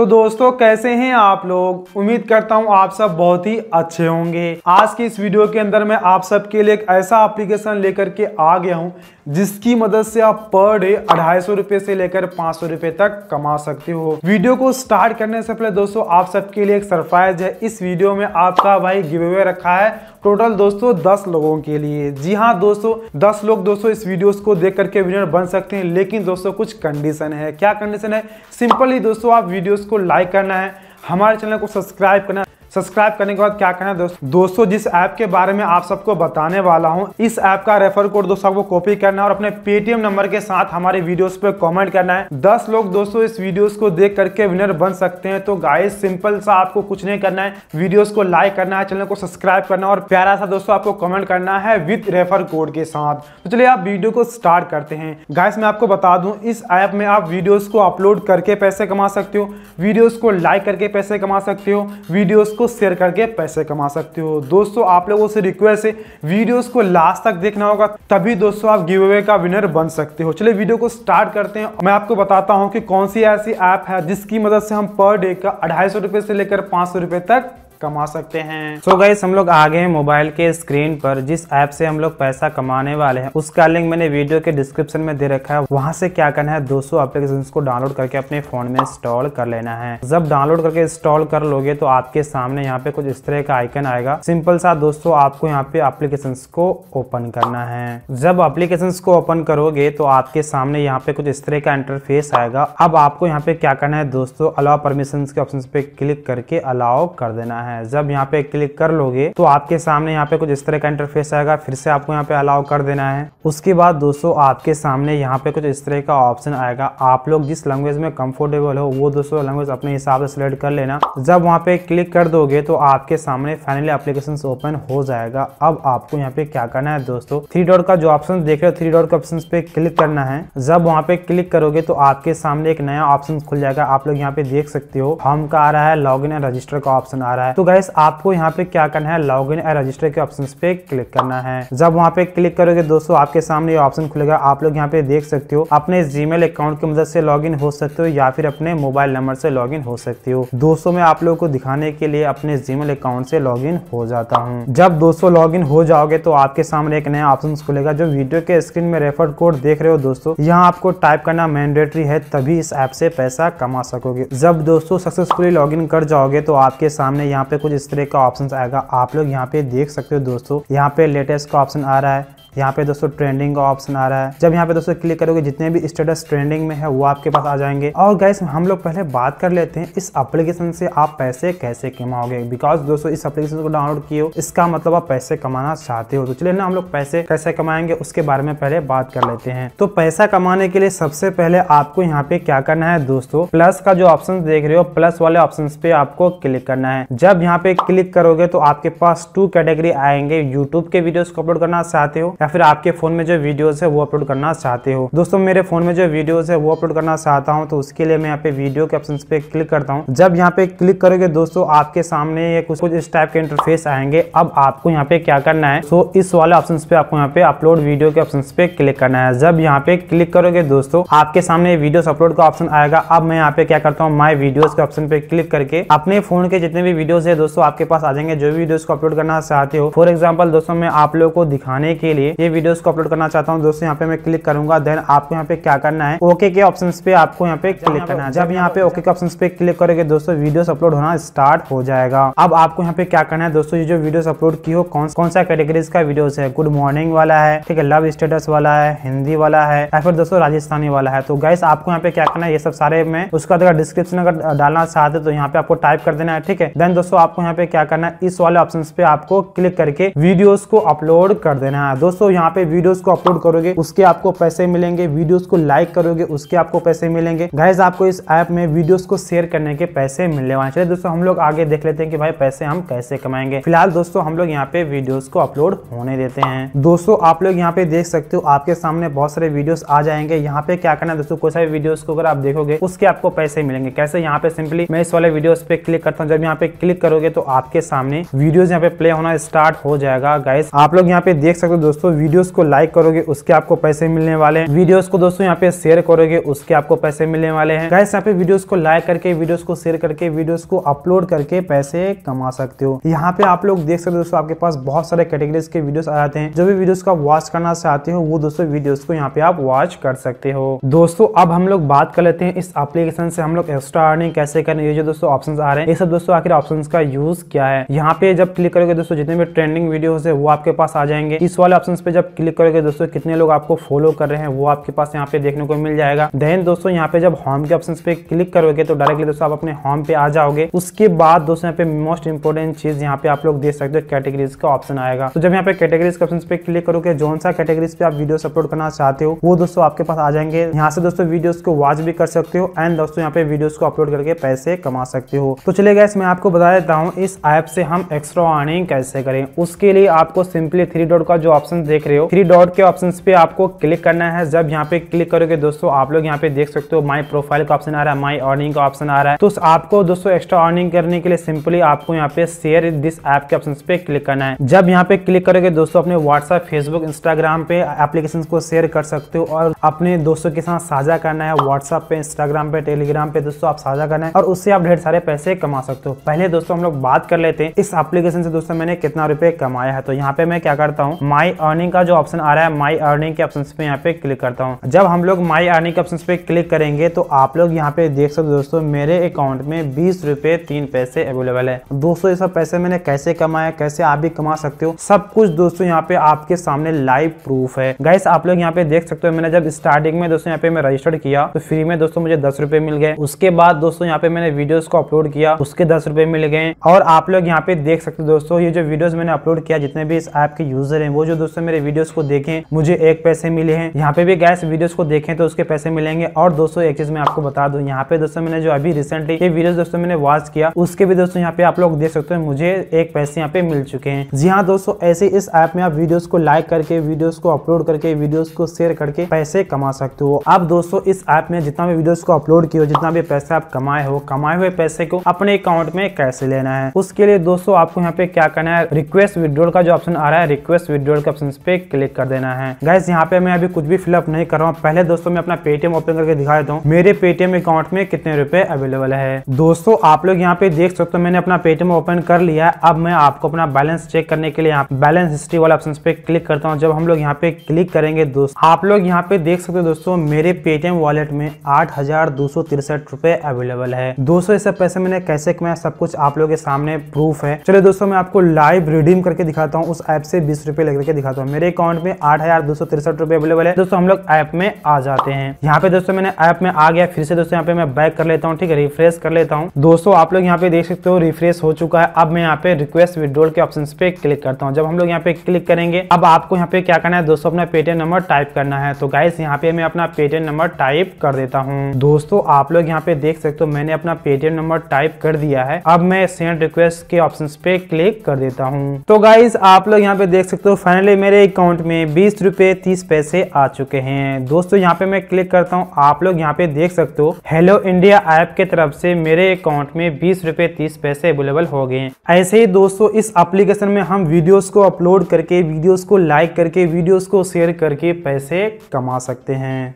तो दोस्तों कैसे हैं आप लोग उम्मीद करता हूं आप सब बहुत ही अच्छे होंगे आज की इस वीडियो के अंदर मैं आप सबके लिए एक ऐसा एप्लीकेशन लेकर के आ गया हूं जिसकी मदद से आप पर डे अढ़ाई सौ रुपए से लेकर पांच सौ रुपए तक कमा सकते हो वीडियो को स्टार्ट करने से पहले दोस्तों आप सबके लिए एक सरप्राइज है इस वीडियो में आपका भाई गिव अवे रखा है टोटल दोस्तों दस लोगों के लिए जी हाँ दोस्तों दस लोग दोस्तों इस वीडियो को देख करके विनर बन सकते हैं लेकिन दोस्तों कुछ कंडीशन है क्या कंडीशन है सिंपली दोस्तों आप वीडियोस को लाइक करना है हमारे चैनल को सब्सक्राइब करना सब्सक्राइब करने के बाद क्या करना है दोस्तों दोस्तों जिस ऐप के बारे में आप सबको बताने वाला हूं इस ऐप का रेफर कोड दोस्तों आपको कॉपी करना है और अपने पेटीएम नंबर के साथ हमारे वीडियोस पे कमेंट करना है दस लोग दोस्तों इस वीडियोस को देख करके विनर बन सकते हैं तो गाइस सिंपल सा आपको कुछ नहीं करना है वीडियोज को लाइक करना है चैनल को सब्सक्राइब करना है और प्यारा सा दोस्तों आपको कॉमेंट करना है विथ रेफर कोड के साथ तो चलिए आप वीडियो को स्टार्ट करते हैं गाइस मैं आपको बता दू इस ऐप में आप वीडियोज को अपलोड करके पैसे कमा सकते हो वीडियोज को लाइक करके पैसे कमा सकते हो वीडियोस को शेयर करके पैसे कमा सकते हो दोस्तों आप लोगों से रिक्वेस्ट है वीडियोस को लास्ट तक देखना होगा तभी दोस्तों आप गिव अवे का विनर बन सकते हो चलिए वीडियो को स्टार्ट करते हैं मैं आपको बताता हूँ कि कौन सी ऐसी ऐप है जिसकी मदद से हम पर डे का अढ़ाई से लेकर पाँच तक कमा सकते हैं सो गए हम लोग आगे हैं मोबाइल के स्क्रीन पर जिस ऐप से हम लोग पैसा कमाने वाले हैं उसका लिंक मैंने वीडियो के डिस्क्रिप्शन में दे रखा है वहां से क्या करना है 200 सौ एप्लीकेशन को डाउनलोड करके अपने फोन में इंस्टॉल कर लेना है जब डाउनलोड करके इंस्टॉल कर लोगे तो आपके सामने यहाँ पे कुछ इस तरह का आइकन आएगा सिंपल सा दोस्तों आपको यहाँ पे अप्लीकेशन को ओपन करना है जब अप्लीकेशन को ओपन करोगे तो आपके सामने यहाँ पे कुछ इस तरह का इंटरफेस आएगा अब आपको यहाँ पे क्या करना है दोस्तों अलाव परमिशन के ऑप्शन पे क्लिक करके अलाव कर देना है है जब यहाँ पे क्लिक कर लोगे तो आपके सामने यहाँ पे कुछ इस तरह का इंटरफेस आएगा फिर से आपको यहाँ पे अलाउ कर देना है उसके बाद दोस्तों आपके सामने यहाँ पे कुछ इस तरह का ऑप्शन आएगा आप लोग जिस लैंग्वेज में कंफर्टेबल हो वो दोस्तों लैंग्वेज अपने हिसाब से सिलेक्ट कर लेना जब वहाँ पे क्लिक कर दोगे तो आपके सामने फाइनली अप्लीकेशन ओपन हो जाएगा अब आपको यहाँ पे क्या करना है दोस्तों थ्री डॉट का जो ऑप्शन देख रहे हो थ्री डॉट के ऑप्शन पे क्लिक करना है जब वहाँ पे क्लिक करोगे तो आपके सामने एक नया ऑप्शन खुल जाएगा आप लोग यहाँ पे देख सकते हो हम का आ रहा है लॉग इन रजिस्टर का ऑप्शन आ रहा है तो गैस आपको यहाँ पे क्या करना है लॉग इन एंड रजिस्टर के ऑप्शन पे क्लिक करना है जब वहाँ पे क्लिक करोगे दोस्तों आपके सामने ये ऑप्शन खुलेगा आप लोग यहाँ पे देख सकते हो अपने जीमेल अकाउंट की मदद से लॉग इन हो सकते हो या फिर अपने मोबाइल नंबर से लॉग इन हो सकते हो दोस्तों में आप लोग को दिखाने के लिए अपने जीमेल अकाउंट से लॉग इन हो जाता हूँ जब दोस्तों लॉग इन हो जाओगे तो आपके सामने एक नया ऑप्शन खुलेगा जो वीडियो के स्क्रीन में रेफर कोड देख रहे हो दोस्तों यहाँ आपको टाइप करना मैंडेटरी है तभी इस ऐप से पैसा कमा सकोगे जब दोस्तों सक्सेसफुली लॉग इन कर जाओगे तो आपके सामने यहाँ पे कुछ इस तरह का ऑप्शन आएगा आप लोग यहाँ पे देख सकते हो दोस्तों यहाँ पे लेटेस्ट का ऑप्शन आ रहा है यहाँ पे दोस्तों ट्रेंडिंग का ऑप्शन आ रहा है जब यहाँ पे दोस्तों क्लिक करोगे जितने भी स्टेटस ट्रेंडिंग में है वो आपके पास आ जाएंगे और गैस हम लोग पहले बात कर लेते हैं इस एप्लीकेशन से आप पैसे कैसे कमाओगे बिकॉज दोस्तों इस एप्लीकेशन को डाउनलोड किए हो इसका मतलब आप पैसे कमाना चाहते हो तो चलिए ना हम लोग पैसे कैसे कमाएंगे उसके बारे में पहले बात कर लेते हैं तो पैसा कमाने के लिए सबसे पहले आपको यहाँ पे क्या करना है दोस्तों प्लस का जो ऑप्शन देख रहे हो प्लस वाले ऑप्शन पे आपको क्लिक करना है जब यहाँ पे क्लिक करोगे तो आपके पास टू कैटेगरी आएंगे यूट्यूब के वीडियो को अपलोड करना चाहते हो या फिर आपके फ़ोन में जो वीडियोस है वो अपलोड करना चाहते हो दोस्तों मेरे फ़ोन में जो वीडियोस है वो अपलोड करना चाहता हूँ तो उसके लिए मैं यहाँ पे वीडियो के ऑप्शन पे क्लिक करता हूँ जब यहाँ पे क्लिक करोगे दोस्तों आपके सामने ये कुछ कुछ इस टाइप के इंटरफेस आएंगे अब आपको यहाँ पे क्या करना है सो इस वाले ऑप्शन पे आपको यहाँ पे अपलोड वीडियो के ऑप्शन पे क्लिक करना है जब यहाँ पे क्लिक करोगे दोस्तों आपके सामने वीडियो अपलोड का ऑप्शन आएगा अब मैं यहाँ पे क्या करता हूँ माई वीडियो के ऑप्शन पे क्लिक करके अपने फोन के जितने भी वीडियोस है दोस्तों आपके पास आ जाएंगे जो भी वीडियोस को अपलोड करना चाहते हो फॉर एग्जाम्पल दोस्तों मैं आप लोगों को दिखाने के लिए ये वीडियो को अपलोड करना चाहता हूँ दोस्तों यहाँ पे मैं क्लिक करूंगा देन आपको यहाँ पे क्या करना है ओके के ऑप्शन पे आपको यहाँ पे क्लिक करना है जब यहाँ पे ओके के ऑप्शन पे क्लिक करोगे दोस्तों वीडियो अपलोड होना स्टार्ट हो जाएगा अब आपको यहाँ पे क्या करना है दोस्तों ये जो वीडियो अपलोड की हो कौन कौन सा कैटेगरीज का वीडियो है गुड मॉर्निंग वाला है ठीक है लव स्टेटस वाला है हिंदी वाला है या फिर दोस्तों राजस्थानी वाला है तो गैस आपको यहाँ पे क्या करना है ये सब सारे में उसका अगर डिस्क्रिप्शन अगर डालना चाहते तो यहाँ पे आपको टाइप कर देना है ठीक है देन दोस्तों आपको यहाँ पे क्या करना है इस वाले ऑप्शन पे आपको क्लिक करके वीडियोस को अपलोड कर देना है दोस्तों दोस्तों यहाँ पे वीडियोस को अपलोड करोगे उसके आपको पैसे मिलेंगे वीडियोस को लाइक करोगे उसके आपको पैसे मिलेंगे गाइज आपको इस ऐप में वीडियोस को शेयर करने के पैसे मिलने वाले चले दोस्तों हम लोग आगे देख लेते हैं कि भाई पैसे हम कैसे कमाएंगे फिलहाल दोस्तों हम लोग यहाँ पे वीडियोज को अपलोड होने देते हैं दोस्तों आप लोग यहाँ पे देख सकते हो आपके सामने बहुत सारे वीडियोज आ जाएंगे यहाँ पे क्या करना है दोस्तों कोई सारे वीडियो को अगर आप देखोगे उसके आपको पैसे मिलेंगे कैसे यहाँ पे सिंपली मैं इस वाले वीडियो पे क्लिक करता हूँ जब यहाँ पे क्लिक करोगे तो आपके सामने वीडियोज यहाँ पे प्ले होना स्टार्ट हो जाएगा गाइस आप लोग यहाँ पे देख सकते हो दोस्तों दोस्तों वीडियोस को लाइक करोगे उसके आपको पैसे मिलने वाले हैं वीडियोस को दोस्तों यहाँ पे शेयर करोगे उसके आपको पैसे मिलने वाले हैं गैस यहाँ पे वीडियोस को लाइक करके वीडियोस को शेयर करके वीडियोस को अपलोड करके पैसे कमा सकते हो यहाँ पे आप लोग देख सकते हो दोस्तों आपके पास बहुत सारे कैटेगरीज के वीडियोस आ जाते हैं जो भी वीडियोस का वॉच करना चाहते हो वो दोस्तों वीडियोस को यहाँ पे आप वॉच कर सकते हो दोस्तों अब हम लोग बात कर लेते हैं इस एप्लीकेशन से हम लोग एक्स्ट्रा अर्निंग कैसे करें ये जो दोस्तों ऑप्शन आ रहे हैं ये सब दोस्तों आखिर ऑप्शन का यूज क्या है यहाँ पे जब क्लिक करोगे दोस्तों जितने भी ट्रेंडिंग वीडियो है वो आपके पास आ जाएंगे इस वाले ऑप्शन ऑप्शंस पे जब क्लिक करोगे दोस्तों कितने लोग आपको फॉलो कर रहे हैं वो आपके पास यहाँ पे देखने को मिल जाएगा देन दोस्तों यहाँ पे जब होम के ऑप्शन पे क्लिक करोगे तो डायरेक्टली दोस्तों आप अपने होम पे आ जाओगे उसके बाद दोस्तों यहाँ पे मोस्ट इंपोर्टेंट चीज यहाँ पे आप लोग देख सकते हो कैटेगरीज का ऑप्शन आएगा तो जब यहाँ पे कैटेगरीज के ऑप्शन पे क्लिक करोगे जो सा कैटेगरीज पे आप वीडियो अपलोड करना चाहते हो वो दोस्तों आपके पास आ जाएंगे यहाँ से दोस्तों वीडियो को वॉच भी कर सकते हो एंड दोस्तों यहाँ पे वीडियो को अपलोड करके पैसे कमा सकते हो तो चले गए मैं आपको बता देता हूँ इस ऐप से हम एक्स्ट्रा अर्निंग कैसे करें उसके लिए आपको सिंपली थ्री डॉट का जो ऑप्शन देख रहे हो थ्री डॉट के ऑप्शन पे आपको क्लिक करना है जब यहाँ पे क्लिक करोगे दोस्तों आप लोग यहाँ पे देख सकते हो माई प्रोफाइल का ऑप्शन आ रहा है माई अर्निंग का ऑप्शन आ रहा है तो आपको दोस्तों एक्स्ट्रा अर्निंग करने के लिए सिंपली आपको यहाँ पे शेयर दिस ऐप के ऑप्शन पे क्लिक करना है जब यहाँ पे क्लिक करोगे दोस्तों अपने व्हाट्सएप फेसबुक इंस्टाग्राम पे एप्लीकेशन को शेयर कर सकते हो और अपने दोस्तों के साथ साझा करना है व्हाट्सएप पे इंस्टाग्राम पे टेलीग्राम पे दोस्तों आप साझा करना है और उससे आप ढेर सारे पैसे कमा सकते हो पहले दोस्तों हम लोग बात कर लेते हैं इस एप्लीकेशन से दोस्तों मैंने कितना रुपए कमाया है तो यहाँ पे मैं क्या करता हूँ माई अर्निंग अर्निंग का जो ऑप्शन आ रहा है माई अर्निंग के ऑप्शन पे यहाँ पे क्लिक करता हूँ जब हम लोग माई अर्निंग के ऑप्शन पे क्लिक करेंगे तो आप लोग यहाँ पे देख सकते दोस्तों मेरे अकाउंट में बीस रूपए तीन पैसे अवेलेबल है दोस्तों ये सब पैसे मैंने कैसे कमाया कैसे आप भी कमा सकते हो सब कुछ दोस्तों यहाँ पे आपके सामने लाइव प्रूफ है गैस आप लोग यहाँ पे देख सकते हो मैंने जब स्टार्टिंग में दोस्तों यहाँ पे मैं रजिस्टर्ड किया तो फ्री में दोस्तों मुझे दस रुपए मिल गए उसके बाद दोस्तों यहाँ पे मैंने वीडियोस को अपलोड किया उसके दस रुपए मिल गए और आप लोग यहाँ पे देख सकते हो दोस्तों ये जो वीडियोस मैंने अपलोड किया जितने भी इस ऐप के यूजर है वो जो दोस्तों मेरे वीडियोस को देखें मुझे एक पैसे मिले हैं यहाँ पे भी गैस वीडियोस को देखें तो उसके पैसे मिलेंगे और दोस्तों एक चीज मैं आपको बता दूं यहाँ पे दोस्तों मैंने जो अभी रिसेंटली ये वीडियो दोस्तों मैंने वॉच किया उसके भी दोस्तों यहाँ पे आप लोग देख सकते हैं मुझे एक पैसे यहाँ पे मिल चुके हैं जी हाँ दोस्तों ऐसे इस ऐप में आप वीडियोज को लाइक करके वीडियोज को अपलोड करके वीडियोस को शेयर करके पैसे कमा सकते हो आप दोस्तों इस ऐप में जितना भी वीडियोस को अपलोड किया जितना भी पैसे आप कमाए हो कमाए हुए पैसे को अपने अकाउंट में कैसे लेना है उसके लिए दोस्तों आपको यहाँ पे क्या करना है रिक्वेस्ट विद्रोल का जो ऑप्शन आ रहा है रिक्वेस्ट विद्रोल का ऑप्शन ऑप्शन पे क्लिक कर देना है गैस यहाँ पे मैं अभी कुछ भी फिलअप नहीं कर रहा हूँ पहले दोस्तों मैं अपना पेटीएम ओपन करके दिखा देता हूँ मेरे पेटीएम अकाउंट में कितने रुपए अवेलेबल है दोस्तों आप लोग यहाँ पे देख सकते हो मैंने अपना पेटीएम ओपन कर लिया है अब मैं आपको अपना बैलेंस चेक करने के लिए यहाँ बैलेंस हिस्ट्री वाले ऑप्शन पे क्लिक करता हूँ जब हम लोग यहाँ पे क्लिक करेंगे दोस्त आप लोग यहाँ पे देख सकते हो दोस्तों मेरे पेटीएम वॉलेट में आठ हजार दो सौ तिरसठ रूपए अवेलेबल है दोस्तों ऐसे पैसे मैंने कैसे कमाया सब कुछ आप लोग के सामने प्रूफ है चलिए दोस्तों मैं आपको लाइव रिडीम करके दिखाता हूँ उस ऐप से बीस रुपए लेकर दिखाता हूँ दोस्तों मेरे अकाउंट में आठ हजार दो सौ तिरसठ रुपए अवेलेबल है दोस्तों हम लोग ऐप में आ जाते हैं यहाँ पे दोस्तों मैंने ऐप में आ गया फिर से दोस्तों यहाँ पे मैं बैक कर लेता हूँ ठीक है रिफ्रेश कर लेता हूँ दोस्तों आप लोग यहाँ पे देख सकते हो रिफ्रेश हो चुका है अब मैं यहाँ पे रिक्वेस्ट विद्रोल के ऑप्शन पे क्लिक करता हूँ जब हम लोग यहाँ पे क्लिक करेंगे अब आपको यहाँ पे क्या करना है दोस्तों अपना पेटीएम नंबर टाइप करना है तो गाइस यहाँ पे मैं अपना पेटीएम नंबर टाइप कर देता हूँ दोस्तों आप लोग यहाँ पे देख सकते हो मैंने अपना पेटीएम नंबर टाइप कर दिया है अब मैं सेंड रिक्वेस्ट के ऑप्शन पे क्लिक कर देता हूँ तो गाइज आप लोग यहाँ पे देख सकते हो फाइनली मैं मेरे अकाउंट में बीस रुपये तीस पैसे आ चुके हैं दोस्तों यहाँ पे मैं क्लिक करता हूँ आप लोग यहाँ पे देख सकते हो हेलो इंडिया ऐप के तरफ से मेरे अकाउंट में बीस रुपये तीस पैसे अवेलेबल हो गए ऐसे ही दोस्तों इस एप्लीकेशन में हम वीडियोस को अपलोड करके वीडियोस को लाइक करके वीडियोस को शेयर करके पैसे कमा सकते हैं